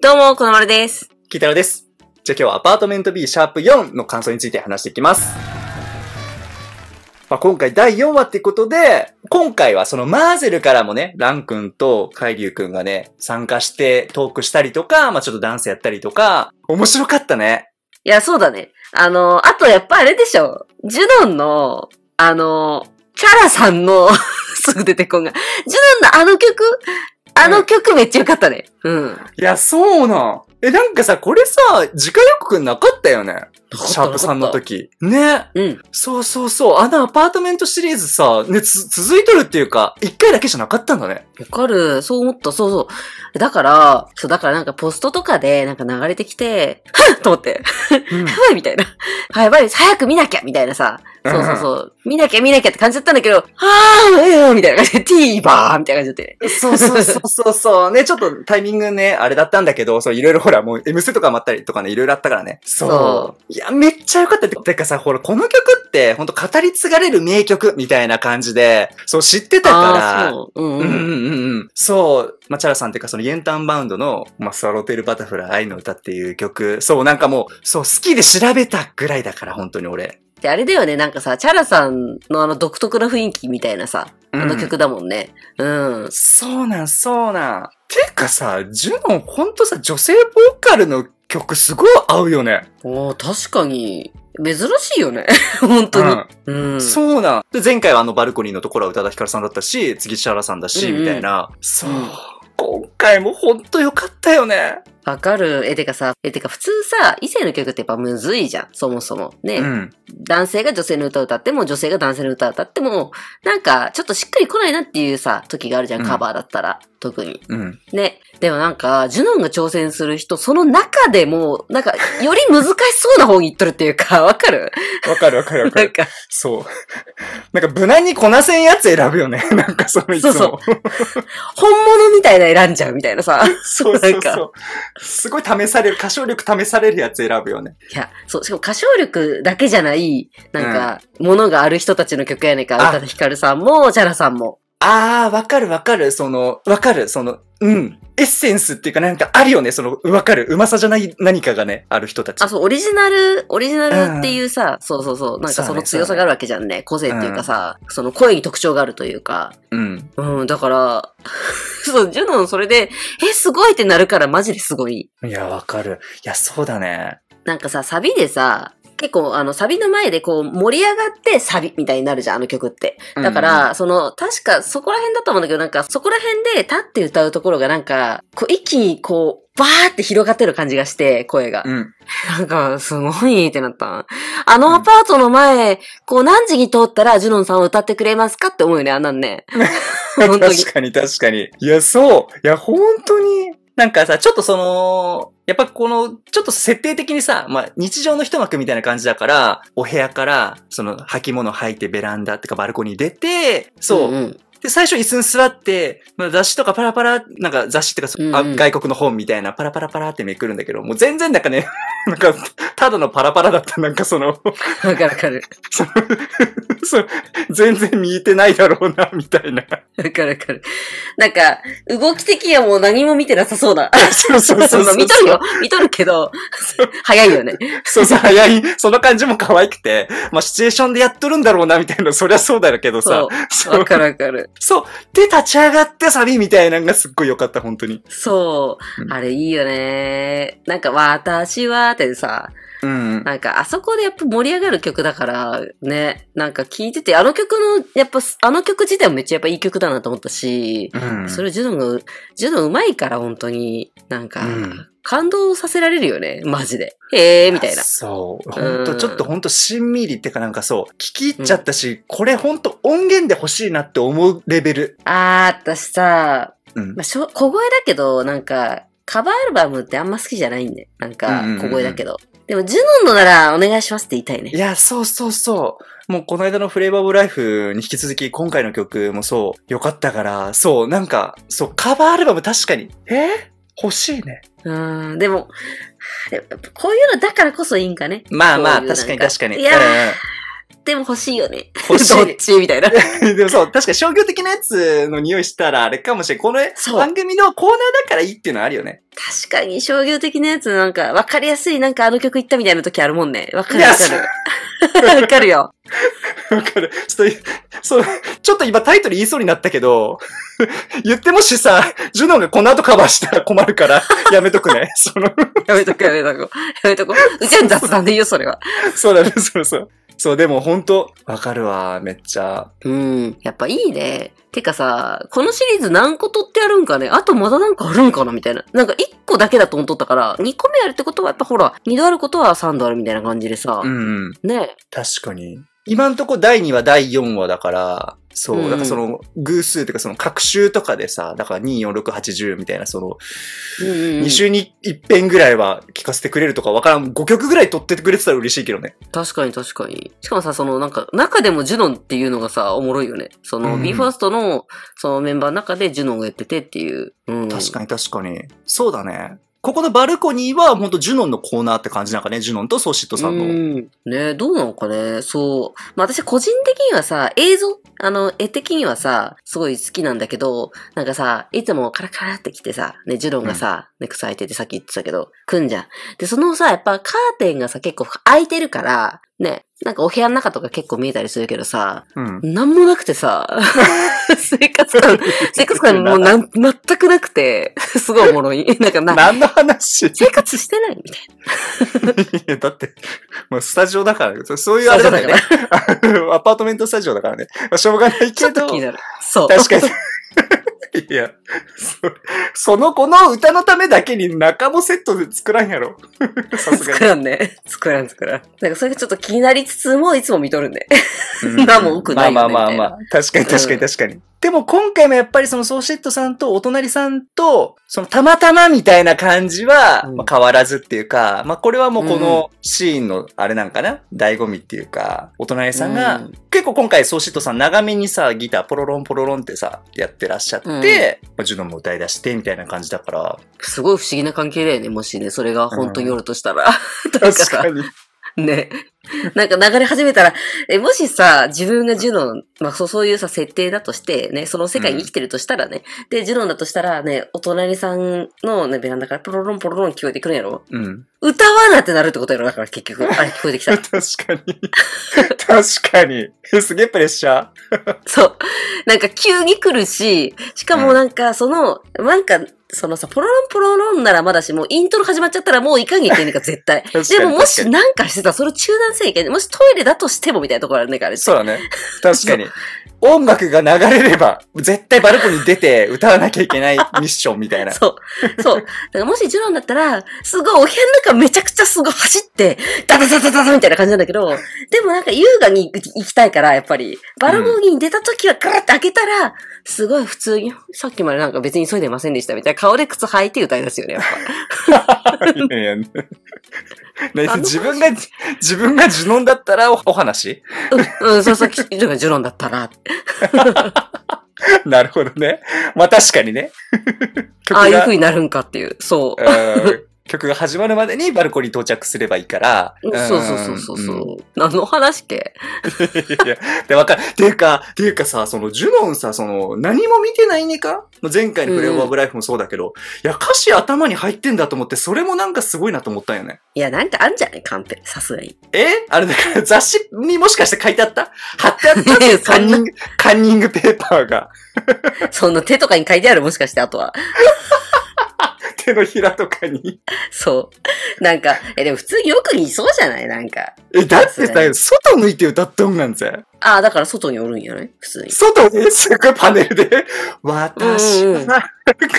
どうも、このまるです。キタろです。じゃあ今日はアパートメント B シャープ4の感想について話していきます。まあ、今回第4話ってことで、今回はそのマーゼルからもね、ランんとカイリュウ君がね、参加してトークしたりとか、まあ、ちょっとダンスやったりとか、面白かったね。いや、そうだね。あの、あとやっぱあれでしょ。ジュノンの、あの、チャラさんの すぐ出てこんが。ジュノンのあの曲、あの曲めっちゃ良かったね。うん。いや、そうなん。え、なんかさ、これさ、自家予告なかったよね。シャープさんの時。ね。うん。そうそうそう。あのアパートメントシリーズさ、ね、つ、続いとるっていうか、一回だけじゃなかったんだね。わかる。そう思った。そうそう。だから、そう、だからなんかポストとかで、なんか流れてきて、はっと思って。やばいみたいな。はやばい、早く見なきゃみたいなさ。そうそうそう。見なきゃ見なきゃって感じだったんだけど、はぁ、ええー、みたいな感じで、ィーバーみたいな感じで。そうそうそうそうそう。ね、ちょっとタイミングね、あれだったんだけど、そう、いろいろほら、もう M スとかもあったりとかね、いろいろあったからね。そう。いや、めっちゃ良かったって。てかさ、ほら、この曲って、ほんと語り継がれる名曲みたいな感じで、そう、知ってたから。そう。うんうん、うん、うんうん。そう。まあ、チャラさんっていうか、その、イエンタンバウンドの、まあ、スワロテルバタフライ愛の歌っていう曲、そう、なんかもう、そう、好きで調べたぐらいだから、本当に俺。で、あれだよね、なんかさ、チャラさんのあの独特な雰囲気みたいなさ、あの曲だもんね。うん。うん、そうなん、そうなん。てかさ、ジュノンほんとさ、女性ボーカルの曲すごい合うよね。お確かに。珍しいよね。本当に。うん。そうなん。で、前回はあのバルコニーのところは宇多田ヒカルさんだったし、次シャラさんだし、うんうん、みたいな。そう。今回もほんとよかったよね。わかる。え、てかさ、え、てか普通さ、異性の曲ってやっぱむずいじゃん、そもそも。ね。うん、男性が女性の歌歌っても、女性が男性の歌歌っても、なんか、ちょっとしっくり来ないなっていうさ、時があるじゃん、カバーだったら。うん、特に。うん。ね。でもなんか、ジュノンが挑戦する人、その中でも、なんか、より難しそうな方に行っとるっていうか、わかるわかるわかるわかる。なんか、そう。なんか、無難にこなせんやつ選ぶよね。なんか、そのいつも。そうそう。本物みたいな選んじゃうみたいなさ。そうそうそう。すごい試される、歌唱力試されるやつ選ぶよね。いや、そう、しかも歌唱力だけじゃない、なんか、ものがある人たちの曲やねんから、宇多田ヒカルさんも、ジャラさんも。あー、わかるわかる。その、わかる。その、うん。エッセンスっていうかなんかあるよね、その、わかる。うまさじゃない何かがね、ある人たち。あ、そう、オリジナル、オリジナルっていうさ、うん、そうそうそう、なんかその強さがあるわけじゃんね。ね個性っていうかさ、うん、その声に特徴があるというか。うん。うん、だから、そう、ジュノンそれで、え、すごいってなるからマジですごい。いや、わかる。いや、そうだね。なんかさ、サビでさ、結構、あの、サビの前でこう、盛り上がってサビみたいになるじゃん、あの曲って。だから、うん、その、確かそこら辺だと思うんだけど、なんか、そこら辺で立って歌うところがなんか、こう、一気にこう、バーって広がってる感じがして、声が。うん、なんか、すごいってなった。あのアパートの前、うん、こう、何時に通ったら、ジュノンさんを歌ってくれますかって思うよね、あんなんね。確かに確かに。いや、そう。いや、本当に、なんかさ、ちょっとその、やっぱこの、ちょっと設定的にさ、まあ、日常の一幕みたいな感じだから、お部屋から、その、履物履いてベランダってかバルコニー出て、そう、うんうんで、最初椅子に座って、まあ、雑誌とかパラパラ、なんか雑誌とか、うんうん、外国の本みたいなパラパラパラってめくるんだけど、もう全然なんかね、なんか、ただのパラパラだった、なんかその わかるわかる。その、全然見えてないだろうな、みたいな。わかるわかる。なんか、動き的にはもう何も見てなさそうだ。そうそうそうそう 見とるよ。見とるけど、早いよね。そうそう、早い。その感じも可愛くて、まあシチュエーションでやっとるんだろうな、みたいな、そりゃそうだけどさ。そう。わかるわかる。そう。で、立ち上がってサビみたいなのがすっごい良かった、本当に。そう。あれいいよね。なんか、私はってさ、うん、なんか、あそこでやっぱ盛り上がる曲だから、ね、なんか聴いてて、あの曲の、やっぱ、あの曲自体もめっちゃやっぱいい曲だなと思ったし、うん、それジュドンが、ジュドンうまいから、本当に、なんか、うん、感動させられるよね、マジで。へえー、みたいな。そう。ほんと、ちょっとほんと、しんみりってかなんかそう、聞き入っちゃったし、うん、これほんと音源で欲しいなって思うレベル。あー、私さ、うん、まあ、小声だけど、なんか、カバーアルバムってあんま好きじゃないんで、なんか、小声だけど。でも、ジュノンのならお願いしますって言いたいね。いや、そうそうそう。もうこの間のフレーバーオブライフに引き続き今回の曲もそう、良かったから、そう、なんか、そう、カバーアルバム確かに、え欲しいね。うん、でも、こういうのだからこそいいんかね。まあまあ、う確かに確かに。いやでも欲しいよね。欲しい どっちみたいな。でもそう、確かに商業的なやつの匂いしたらあれかもしれない。この番組のコーナーだからいいっていうのはあるよね。確かに商業的なやつなんか、わかりやすい、なんかあの曲行ったみたいな時あるもんね。わかるやわかる。わ かるよ。わかる。ちょっと、そう、ちょっと今タイトル言いそうになったけど、言ってもしさ、ジュノンがこの後カバーしたら困るから、やめとくね。そのやめとく、やめとく。やめとく。全雑談でいいよ、それは。そうだね、そうそう。そう、でも本当わかるわ、めっちゃ。うん。やっぱいいね。てかさ、このシリーズ何個取ってあるんかねあとまだなんかあるんかなみたいな。なんか1個だけだと思っとったから、2個目あるってことはやっぱほら、2度あることは3度あるみたいな感じでさ。うん。ね確かに。今んとこ第2話、第4話だから、そう、だからその、偶数というかその、各週とかでさ、だから2、4、6、80みたいな、その、2週に1遍ぐらいは聞かせてくれるとかわからん、5曲ぐらい撮っててくれてたら嬉しいけどね。確かに確かに。しかもさ、その、なんか、中でもジュノンっていうのがさ、おもろいよね。その、ビーファーストの、そのメンバーの中でジュノンをやっててっていう。うん、確かに確かに。そうだね。ここのバルコニーは本当ジュノンのコーナーって感じなんかね、ジュノンとソーシットさんの。うん。ねどうなのかね。そう。まあ私個人的にはさ、映像、あの、絵的にはさ、すごい好きなんだけど、なんかさ、いつもカラカラって来てさ、ね、ジュノンがさ、ね、草ネク開いててさっき言ってたけど、来んじゃん。で、そのさ、やっぱカーテンがさ、結構開いてるから、ね、なんかお部屋の中とか結構見えたりするけどさ、うん、なんもなくてさ、生活感、生活感もうな、全くなくて、すごいおもろい。なんかな、何の話生活してないみたいな。いや、だって、もうスタジオだからそういうあれだからね。アパートメントスタジオだからね。まあ、しょうがないけど。そう。確かに。いやそ、その子の歌のためだけに中もセットで作らんやろ。さすがに。作らんね。作らん作らん。なんかそれがちょっと気になりつつもいつも見とるね。うん、ま あもう奥ないよね。まあまあまあまあ。確かに確かに確かに。うんでも今回もやっぱりそのソーシェットさんとお隣さんと、そのたまたまみたいな感じは、ま変わらずっていうか、うん、まあこれはもうこのシーンのあれなんかな、醍醐味っていうか、お隣さんが、うん、結構今回ソーシェットさん長めにさ、ギターポロロンポロロンってさ、やってらっしゃって、ま、うん、ジュノも歌い出してみたいな感じだから。すごい不思議な関係だよね、もしね、それが本当にるとしたら。確かに。ね。なんか流れ始めたら、え、もしさ、自分がジュノン、まあそう、そういうさ、設定だとして、ね、その世界に生きてるとしたらね、うん、で、ジュノンだとしたらね、お隣さんのね、ベランダからポロロンポロロン聞こえてくるんやろうん。歌わなってなるってことやろだから結局、あれ聞こえてきた。確かに。確かに。すげえプレッシャー。そう。なんか急に来るし、しかもなんかその、うん、なんかそのさ、ポロロンポロロンならまだし、もうイントロ始まっちゃったらもういかんにいけんねんか、絶対。でももしなんかしてたらそれ中断せんいけん、ね、もしトイレだとしてもみたいなところあるねんから。そうだね。確かに。音楽が流れれば、絶対バルコニー出て歌わなきゃいけないミッションみたいな。そう。そう。だからもしジュロンだったら、すごいお部屋の中めちゃくちゃすごい走って、ダダダダダダみたいな感じなんだけど、でもなんか優雅に行きたいから、やっぱり。バルコニーに出た時はガラッて開けたら、すごい普通に、さっきまでなんか別に急いでませんでしたみたいな顔で靴履いて歌いますよね、やっぱ。いやいや自分が、自分が呪文だったらお話うん、うん、そうそう、自分が呪文だったら。なるほどね。まあ確かにね。ああいう風になるんかっていう、そう。曲が始まるまでにバルコニー到着すればいいから。そうそうそうそうそう。うん、何の話けいや、で、わかる。ていうか、ていうかさ、その、ジュノンさ、その、何も見てないねか前回のフレオバブライフもそうだけど、うん、いや、歌詞頭に入ってんだと思って、それもなんかすごいなと思ったよね。いや、なんかあんじゃないカンペ、さすがに。えあれだから雑誌にもしかして書いてあった貼ってあった カンニング、カンニングペーパーが。その手とかに書いてあるもしかして、あとは。手のひらとかに。そう。なんか、え、でも普通よく似いそうじゃないなんか。え、だってさ、外抜いて歌っとんなんぜ。ああ、だから外におるんやない普通に。外で、すごいパネルで、私は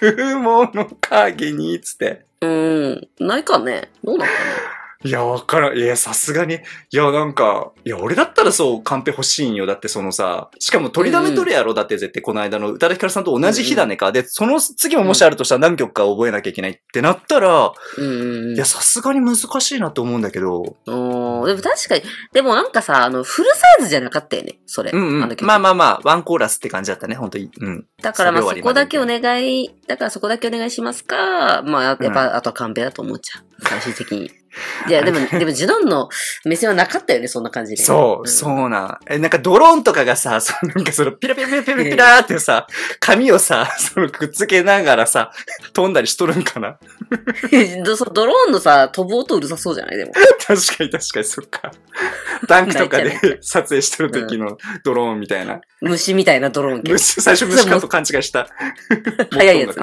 雲の影に、つって。うん、ないかねどうなったのいや、わからん。いや、さすがに。いや、なんか、いや、俺だったらそう、カンペ欲しいんよ。だってそのさ、しかも取りだめ取るやろ、だって絶対この間の宇多田ヒカルさんと同じ日だねか。で、その次ももしあるとしたら何曲か覚えなきゃいけないってなったら、うんいや、さすがに難しいなと思うんだけど。うん、でも確かに、でもなんかさ、あの、フルサイズじゃなかったよね、それ。うんうん、まあまあまあ、ワンコーラスって感じだったね、本当に。うん。だからまあそこだけお願い、だからそこだけお願いしますか、まあ、やっぱ、あとはカンペだと思っちゃう。最終的に。いや、でも、でも、ジュノンの目線はなかったよね、そんな感じで。そう、うん、そうなえ、なんかドローンとかがさ、そのなんかその、ピラピラピラピラピラってさ、髪をさ、そのくっつけながらさ、飛んだりしとるんかな ドローンのさ、飛ぶ音うるさそうじゃないでも。確かに確かに、そっか。ダンクとかで撮影してる時のドローンみたいな。うん、虫みたいなドローン。虫、最初虫かと勘違いした。早いやつ、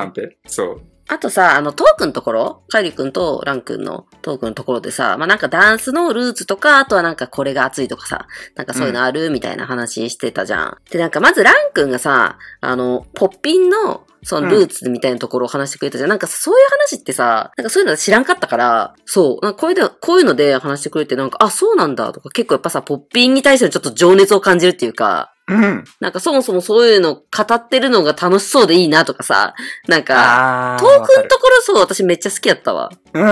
そう。あとさ、あの、トークのところカイリ君とラン君のトークのところでさ、まあ、なんかダンスのルーツとか、あとはなんかこれが熱いとかさ、なんかそういうのある、みたいな話してたじゃん。うん、で、なんかまずラン君がさ、あの、ポッピンの、そのルーツみたいなところを話してくれたじゃん。うん、なんかそういう話ってさ、なんかそういうの知らんかったから、そう、なんかこういうの、こういうので話してくれてなんか、あ、そうなんだとか、結構やっぱさ、ポッピンに対してのちょっと情熱を感じるっていうか、うん。なんかそもそもそういうの語ってるのが楽しそうでいいなとかさ、なんか、トークンところそう私めっちゃ好きやったわ。うん。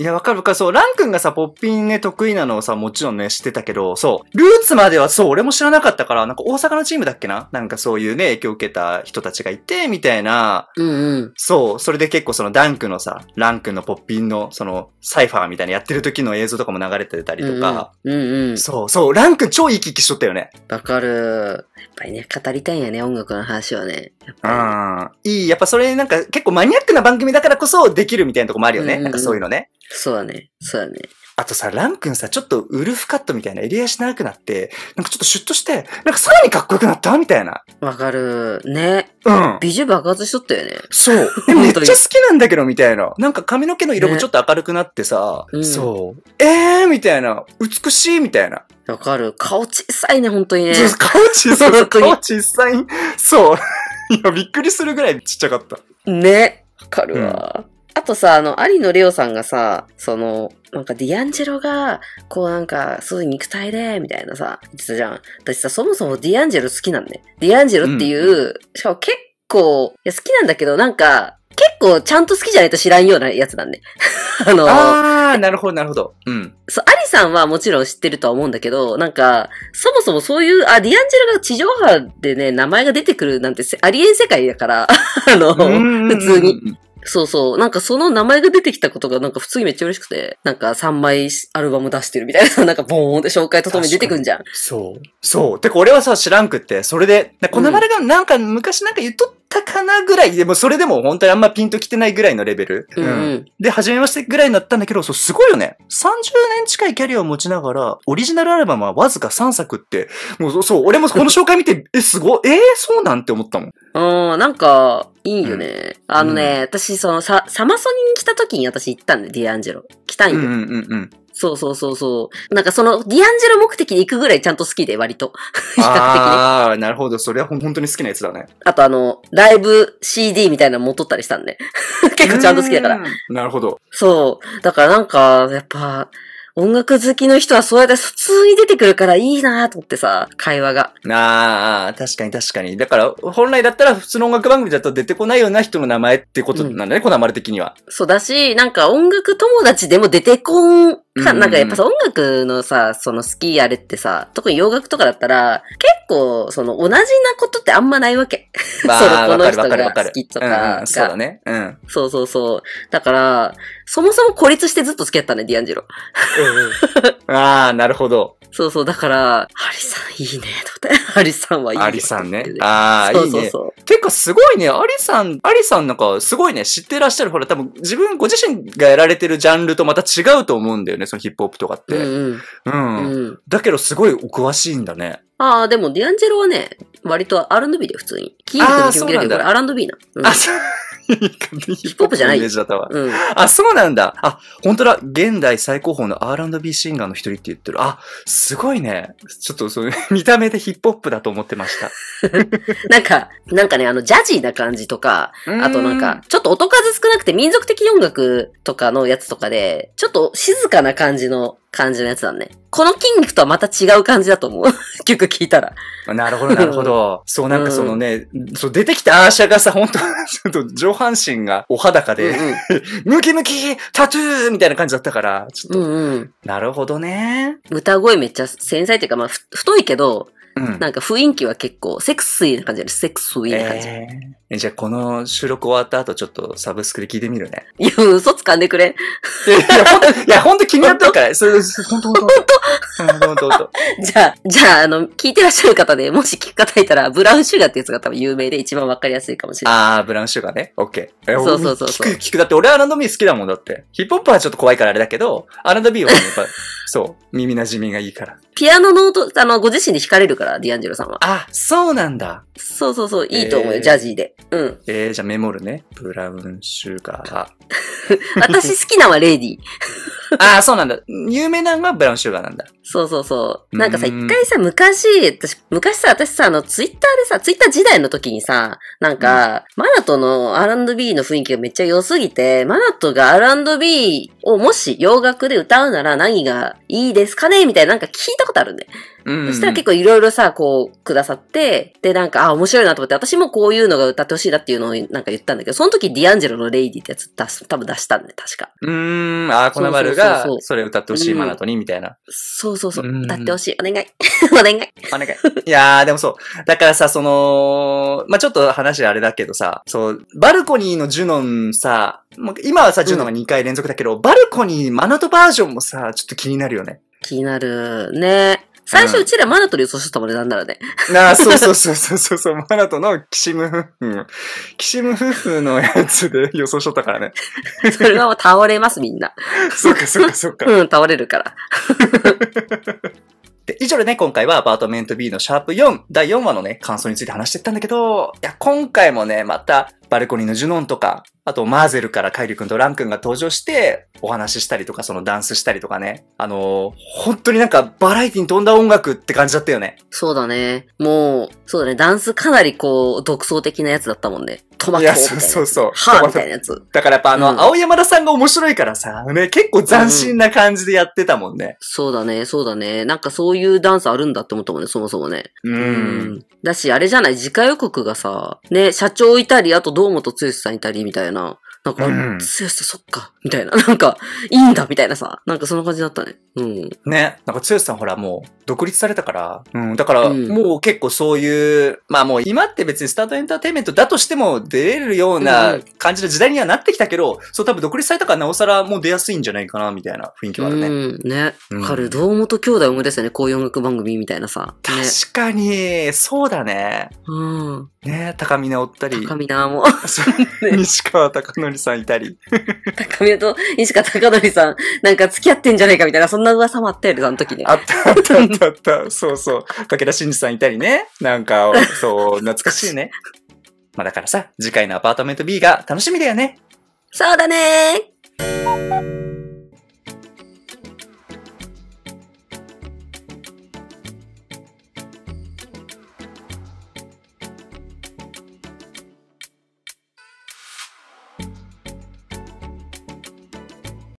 いや、わかるわかる。そう、ランんがさ、ポッピンね、得意なのをさ、もちろんね、知ってたけど、そう、ルーツまではそう、俺も知らなかったから、なんか大阪のチームだっけななんかそういうね、影響を受けた人たちがいて、みたいな。うんうん。そう、それで結構そのダンクのさ、ランんのポッピンの、その、サイファーみたいなやってる時の映像とかも流れてたりとか。うんうん。うんうん、そう、そう、ランん超生き生きしとったよね。わかる。やっぱりね、語りたいんやね、音楽の話はね。ああ、いい。やっぱそれなんか結構マニアックな番組だからこそできるみたいなとこもあるよね。うんうん、なんかそういうのね。そうだね。そうだね。あとさ、ラン君さ、ちょっとウルフカットみたいな襟足長くなって、なんかちょっとシュッとして、なんかさらにかっこよくなったみたいな。わかる。ね。うん。美女爆発しとったよね。そう。めっちゃ好きなんだけど、みたいな。なんか髪の毛の色もちょっと明るくなってさ、ね、そう。うん、えーみたいな。美しいみたいな。わかる。顔小さいね、本当にね。顔小さい。顔小さい。そう。いや、びっくりするぐらいちっちゃかった。ね。わかるわ。あとさ、あの、有野レオさんがさ、その、なんかディアンジェロが、こうなんか、そういう肉体で、みたいなさ、言ってたじゃん。私さ、そもそもディアンジェロ好きなんね。ディアンジェロっていう、うん、しかも結構、いや好きなんだけど、なんか、結構ちゃんと好きじゃないと知らんようなやつなんね。あの、ああ、なるほど、なるほど。うん。そう、アリさんはもちろん知ってるとは思うんだけど、なんか、そもそもそういう、あ、ディアンジェラが地上波でね、名前が出てくるなんてありえん世界だから、あの、普通に。そうそう。なんかその名前が出てきたことがなんか普通にめっちゃ嬉しくて、なんか3枚アルバム出してるみたいな、なんかボーンって紹介とともに出てくんじゃん。そう。そう。てか俺はさ、知らんくって、それで、このれがなんか昔なんか言っとったかなぐらい、でもそれでも本当にあんまピンときてないぐらいのレベル。うん、うん、で、初めましてぐらいになったんだけど、そう、すごいよね。30年近いキャリアを持ちながら、オリジナルアルバムはわずか3作って、もうそう、俺もこの紹介見て、え、すごえー、そうなんて思ったもん。うん、なんか、いいよね。うん、あのね、うん、私、その、サ、サマソニに来た時に私行ったんだよ、ディアンジェロ。来たんよ。うんうんうん。そうそうそうそう。なんかその、ディアンジェロ目的に行くぐらいちゃんと好きで、割と。ああ、なるほど。それは本当に好きなやつだね。あとあの、ライブ CD みたいなのも撮ったりしたんで。結構ちゃんと好きだから。なるほど。そう。だからなんか、やっぱ、音楽好きの人はそうやって普通に出てくるからいいなと思ってさ、会話が。ああ、確かに確かに。だから、本来だったら普通の音楽番組だと出てこないような人の名前ってことなんだね、うん、こだまれ的には。そうだし、なんか音楽友達でも出てこんなんかやっぱさ、音楽のさ、その好きやれってさ、特に洋楽とかだったら、結構、その同じなことってあんまないわけ。まあ、そのこの人が好きとかか、うん、そうだね。うん。そうそうそう。だから、そもそも孤立してずっと付き合ったね、ディアンジェロ。うん、ああ、なるほど。そうそう、だから、ハリさんいいね、とか、ハリさんはいいね。ハリさんね。ああ、いいね。そうそうそうてか、すごいね、アリさん、アリさんなんか、すごいね、知ってらっしゃる。ほら、多分、自分、ご自身がやられてるジャンルとまた違うと思うんだよね。ね、そのヒップホップとかって。うん、うんうん、だけどすごいお詳しいんだね。ああ、でもディアンジェロはね、割と R&B で普通に。キーミックの曲よりこれ R&B な。うん、あ、そう。ヒップホップじゃないイメージだったわ。うん、あ、そうなんだ。あ、本当だ。現代最高峰の R&B シンガーの一人って言ってる。あ、すごいね。ちょっとその、見た目でヒップホップだと思ってました。なんか、なんかね、あの、ジャジーな感じとか、あとなんか、ちょっと音数少なくて民族的音楽とかのやつとかで、ちょっと静かな感じの感じのやつだね。この筋肉とはまた違う感じだと思う。曲 聞いたら。なるほど、なるほど。そう、なんかそのね、うん、そう出てきたアーシャがさ、本当 ちょっと上半身がお裸で、ムキムキタトゥーみたいな感じだったから、ちょっと。うんうん、なるほどね。歌声めっちゃ繊細っていうか、まあ、太いけど、なんか雰囲気は結構セクシーな感じだね。セクシーな感じ。えー、じゃあこの収録終わった後ちょっとサブスクで聞いてみるね。いや、嘘つかんでくれ。いや、ほんと気になったから。それ、ほんとほんと。ほんとほんとほんと。じゃあ、じゃあ、あの、聞いてらっしゃる方で、もし聞く方いたら、ブラウンシュガーってやつが多分有名で一番わかりやすいかもしれない。あー、ブラウンシュガーね。オッケー。そうそうそうそう。聞く、聞く。だって俺アミ b 好きだもんだって。ヒップホップはちょっと怖いからあれだけど、ア R&B はやっぱ、そう、耳馴染みがいいから。ピアノの音、あの、ご自身で弾かれるからから、ディアンジェロさんは。あ、そうなんだ。そうそうそう、いいと思うよ、えー、ジャジーで。うん。えー、じゃあメモるね。ブラウンシュガー。私好きなのはレディー。ああ、そうなんだ。有名なのはブラウンシュガーなんだ。そうそうそう。なんかさ、一回さ、昔、私、昔さ、私さ、あの、ツイッターでさ、ツイッター時代の時にさ、なんか、うん、マナトの R&B の雰囲気がめっちゃ良すぎて、マナトが R&B をもし洋楽で歌うなら何がいいですかねみたいな、なんか聞いたことあるね。そしたら結構いろいろさ、こう、くださって、で、なんか、あ、面白いなと思って、私もこういうのが歌ってほしいなっていうのをなんか言ったんだけど、その時ディアンジェロのレイディってやつ出す、多分出したんだよ、確か。うーん、ああ、このバルが、それ歌ってほしい、マナトに、みたいな。そうそうそう、歌ってほしい、お願い。お願い。お願い。いやー、でもそう。だからさ、その、まあ、ちょっと話あれだけどさ、そう、バルコニーのジュノンさ、今はさ、ジュノンが2回連続だけど、うん、バルコニー、マナトバージョンもさ、ちょっと気になるよね。気になる。ね。最初うちらマナトで予想してたもんね、なんならね。あ あ、そうそうそうそうそうそう、マナトのキシム夫婦。キシム夫婦のやつで予想しとったからね。それはもう倒れます、みんな。そうか、そうか、そうか。うん、倒れるから。で以上でね、今回はアパートメント B のシャープ4、第4話のね、感想について話していったんだけど、いや、今回もね、また、バルコニーのジュノンとか、あと、マーゼルからカイリ君とラン君が登場して、お話ししたりとか、そのダンスしたりとかね。あのー、本当になんかバラエティに飛んだ音楽って感じだったよね。そうだね。もう、そうだね。ダンスかなりこう、独創的なやつだったもんね。トマトみたいなやつ。そうそうそう。ハーみたいなやつ。だからやっぱあの、うん、青山田さんが面白いからさ、ね、結構斬新な感じでやってたもんね、うん、そうだね、そうだね。なんかそういうダンスあるんだって思ったもんね、そもそもね。うん。うんだし、あれじゃない、次回予告がさ、ね、社長いたり、あと堂本剛さんいたりみたいな。な。なんか、つん、強さ、そっか、みたいな。なんか、いいんだ、みたいなさ。なんかそんな感じだったね。うん。ね。なんか剛さんほらもう、独立されたから、うん。だから、もう結構そういう、まあもう今って別にスタートエンターテインメントだとしても出れるような感じの時代にはなってきたけど、うん、そう多分独立されたからなおさらもう出やすいんじゃないかな、みたいな雰囲気はあるね。うん、ね。わかる。堂本兄弟思い出すよね。こういう音楽番組みたいなさ。ね、確かに、そうだね。うん。ね高見直ったり。高見直も。西川貴則さんいたり。高見と西川貴則さん、なんか付き合ってんじゃないかみたいな、そんな噂もあったよね、その時に。あったあったあったあった。そうそう。武田真治さんいたりね。なんか、そう、懐かしいね。まあだからさ、次回のアパートメント B が楽しみだよね。そうだね